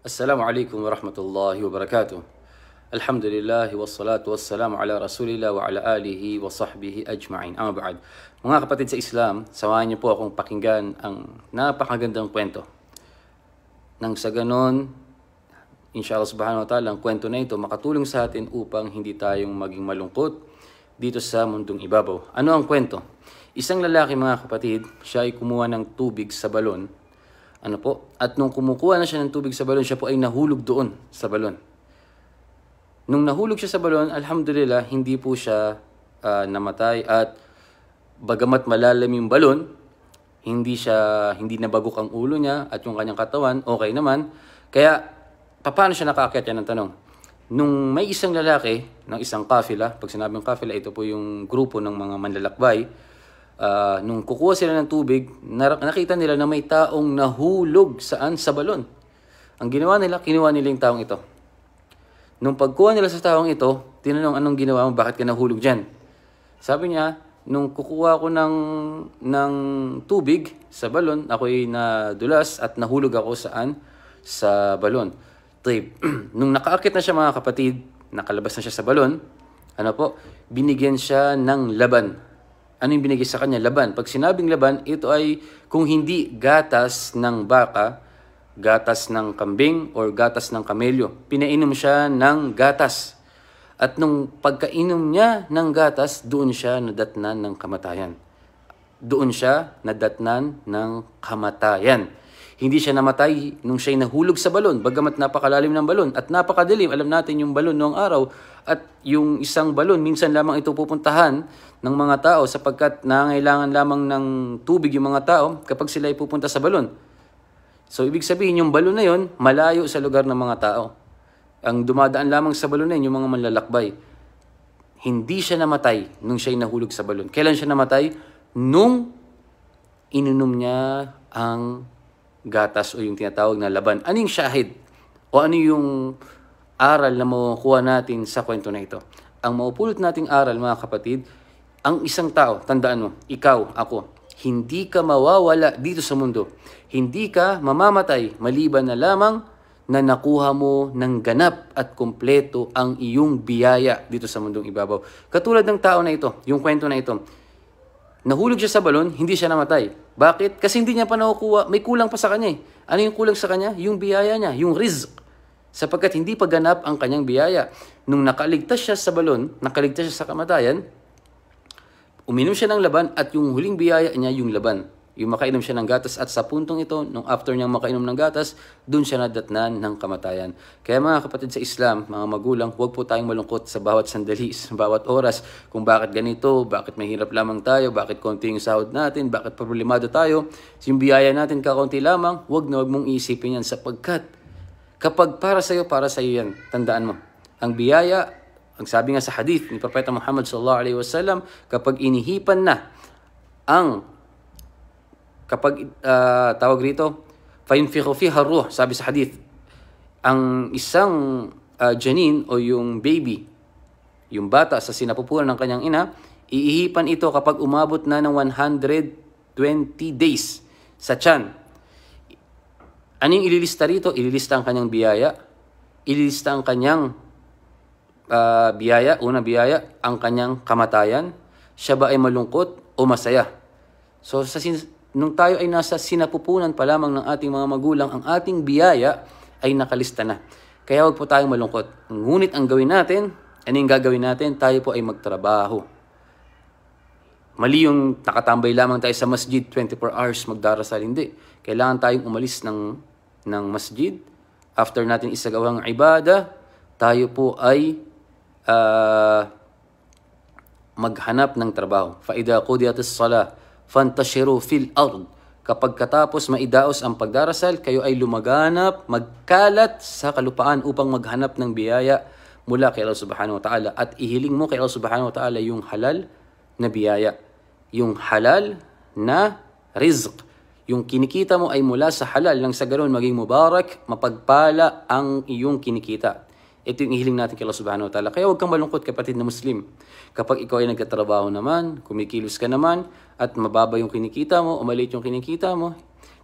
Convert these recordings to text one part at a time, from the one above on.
السلام عليكم ورحمة الله وبركاته الحمد لله والصلاة والسلام على رسول الله وعلى آله وصحبه أجمعين Ama ba'ad Mga kapatid sa Islam, samahan niyo po akong pakinggan ang napakagandang kwento Nang sa ganon, inshallah subhanahu wa ta'ala, ang kwento na ito makatulong sa atin upang hindi tayong maging malungkot dito sa mundong ibabaw Ano ang kwento? Isang lalaki mga kapatid, siya ay kumuha ng tubig sa balon ano po? At nung kumukuha na siya ng tubig sa balon, siya po ay nahulog doon sa balon. Nung nahulog siya sa balon, alhamdulillah, hindi po siya uh, namatay at bagamat malalim yung balon, hindi siya hindi nabagok ang ulo niya at yung kanyang katawan, okay naman. Kaya paano siya nakaakyat yan ang tanong? Nung may isang lalaki ng isang kafila, pag sinabing kafila, ito po yung grupo ng mga manlalakbay, Ah, nung kukuha sila ng tubig, nakita nila na may taong nahulog saan sa balon. Ang ginawa nila, kinuha nila yung taong ito. Nung pagkuha nila sa taong ito, tinanong anong ginawa mo, bakit ka nahulog dyan? Sabi niya, nung kukuha ko ng, ng tubig sa balon, ako'y nadulas at nahulog ako saan? Sa balon. Tib. nung nakaakit na siya mga kapatid, nakalabas na siya sa balon, ano po, binigyan siya ng laban ano yung binigay sa kanya? Laban. Pag sinabing laban, ito ay kung hindi gatas ng baka, gatas ng kambing, or gatas ng kamelyo. Pinainom siya ng gatas. At nung pagkainom niya ng gatas, doon siya nadatnan ng kamatayan. Doon siya nadatnan ng kamatayan. Hindi siya namatay nung siya'y nahulog sa balon, bagamat napakalalim ng balon at napakadilim. Alam natin yung balon noong araw at yung isang balon, minsan lamang ito pupuntahan ng mga tao sapagkat nangailangan lamang ng tubig yung mga tao kapag sila ay pupunta sa balon. So ibig sabihin yung balon na yon malayo sa lugar ng mga tao. Ang dumadaan lamang sa balon na yun, yung mga manlalakbay. Hindi siya namatay nung siya'y nahulog sa balon. Kailan siya namatay? Nung ininom niya ang gatas o yung tinatawag na laban. Anong yung O ano yung aral na makukuha natin sa kwento na ito? Ang maupulot nating aral mga kapatid, ang isang tao, tandaan mo, ikaw, ako, hindi ka mawawala dito sa mundo. Hindi ka mamamatay maliban na lamang na nakuha mo ng ganap at kumpleto ang iyong biyaya dito sa mundong ibabaw. Katulad ng tao na ito, yung kwento na ito, nahulog siya sa balon, hindi siya namatay. Bakit? Kasi hindi niya pa nakukuha. May kulang pa sa kanya eh. Ano yung kulang sa kanya? Yung biyaya niya, yung rizq. Sapagkat hindi pa ang kanyang biyaya. Nung nakaligtas siya sa balon, nakaligtas siya sa kamatayan, uminom siya ng laban at yung huling biyaya niya yung laban. Yung makainom siya ng gatas at sa puntong ito, nung after niyang makainom ng gatas, doon siya nadatnan ng kamatayan. Kaya mga kapatid sa Islam, mga magulang, huwag po tayong malungkot sa bawat sandali, sa bawat oras, kung bakit ganito, bakit mahirap lamang tayo, bakit konti yung sahod natin, bakit problemado tayo. Yung biyaya natin kakaunti lamang, huwag na huwag mong iisipin yan sapagkat kapag para sa'yo, para sa'yo yan. Tandaan mo, ang biyaya ang sabi nga sa hadith ni Propeta Muhammad sallallahu alaihi wasallam, kapag inihipan na ang kapag uh, tawag rito, فَيُنْفِخُ فِيهَا الرُّوحِ Sabi sa hadith, ang isang uh, janin o yung baby, yung bata sa sinapupunan ng kanyang ina, iihipan ito kapag umabot na ng 120 days sa chan Ano yung ililista rito? Ililista ang kanyang biyaya, ililista ang kanyang uh, biyaya, una biyaya, ang kanyang kamatayan, siya ba ay malungkot o masaya? So sa sin- nung tayo ay nasa sinapupunan pa lamang ng ating mga magulang, ang ating biyaya ay nakalista na. Kaya huwag po tayong malungkot. Ngunit ang gawin natin, ano gagawin natin? Tayo po ay magtrabaho. Mali yung nakatambay lamang tayo sa masjid 24 hours magdarasal. Hindi. Kailangan tayong umalis ng, ng masjid. After natin isagawa ang ibada, tayo po ay uh, maghanap ng trabaho. Faida qudiyatis salah Fantashiru fil ard. Kapag katapos maidaos ang pagdarasal, kayo ay lumaganap, magkalat sa kalupaan upang maghanap ng biyaya mula kay Allah subhanahu wa ta'ala at ihiling mo kay Allah subhanahu wa ta'ala yung halal na biyaya. Yung halal na rizq. Yung kinikita mo ay mula sa halal lang sa ganun maging mubarak, mapagpala ang iyong kinikita. Ito yung ihiling natin kay Allah subhanahu wa ta'ala. Kaya huwag kang malungkot kapatid na Muslim. Kapag ikaw ay nagkatrabaho naman, kumikilos ka naman, at mababa yung kinikita mo, o maliit yung kinikita mo,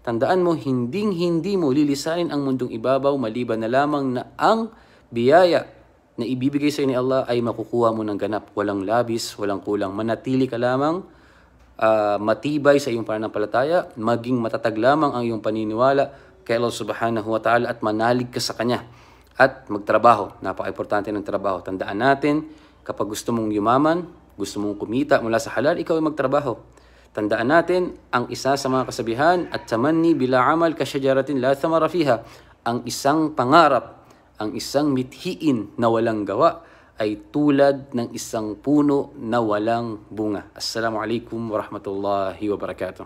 tandaan mo, hinding-hindi mo lilisanin ang mundong ibabaw maliban na lamang na ang biyaya na ibibigay sa ni Allah ay makukuha mo ng ganap. Walang labis, walang kulang. Manatili ka lamang uh, matibay sa iyong pananampalataya, maging matatag lamang ang iyong paniniwala kay Allah subhanahu wa ta'ala at manalig ka sa Kanya at magtrabaho. Napaka-importante ng trabaho. Tandaan natin, kapag gusto mong yumaman, gusto mong kumita mula sa halal, ikaw ay magtrabaho. Tandaan natin, ang isa sa mga kasabihan, at tamanni bila amal kasyajaratin la thamara fiha. Ang isang pangarap, ang isang mithiin na walang gawa, ay tulad ng isang puno na walang bunga. Assalamualaikum warahmatullahi wabarakatuh.